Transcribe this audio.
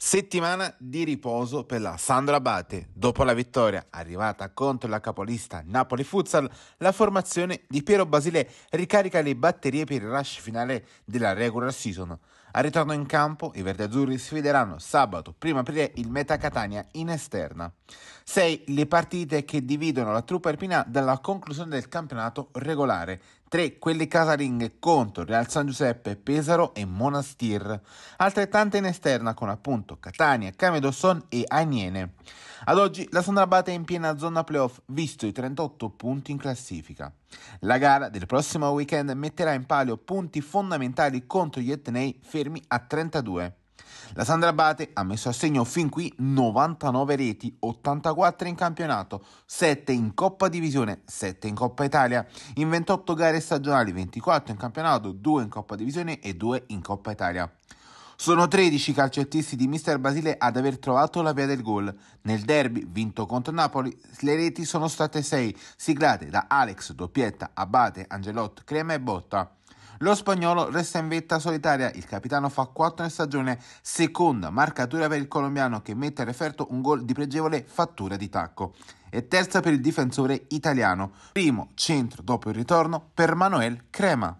Settimana di riposo per la Sandra Abate. Dopo la vittoria arrivata contro la capolista Napoli Futsal, la formazione di Piero Basile ricarica le batterie per il rush finale della regular season. Al ritorno in campo, i verdeazzurri sfideranno sabato 1 aprile il Meta Catania in esterna. 6. le partite che dividono la truppa alpina dalla conclusione del campionato regolare. 3. quelle casalinghe contro Real San Giuseppe, Pesaro e Monastir. Altrettante in esterna con appunto Catania, Camedosson e Agnene. Ad oggi la Sandrabate è in piena zona playoff, visto i 38 punti in classifica. La gara del prossimo weekend metterà in palio punti fondamentali contro gli etnei fermi a 32. La Sandra Abate ha messo a segno fin qui 99 reti, 84 in campionato, 7 in Coppa Divisione, 7 in Coppa Italia, in 28 gare stagionali, 24 in campionato, 2 in Coppa Divisione e 2 in Coppa Italia. Sono 13 i calcettisti di Mister Basile ad aver trovato la via del gol. Nel derby vinto contro Napoli, le reti sono state 6, siglate da Alex, Doppietta, Abate, Angelot, Crema e Botta. Lo spagnolo resta in vetta solitaria, il capitano fa 4 in stagione, seconda marcatura per il colombiano che mette a referto un gol di pregevole fattura di tacco e terza per il difensore italiano, primo centro dopo il ritorno per Manuel Crema.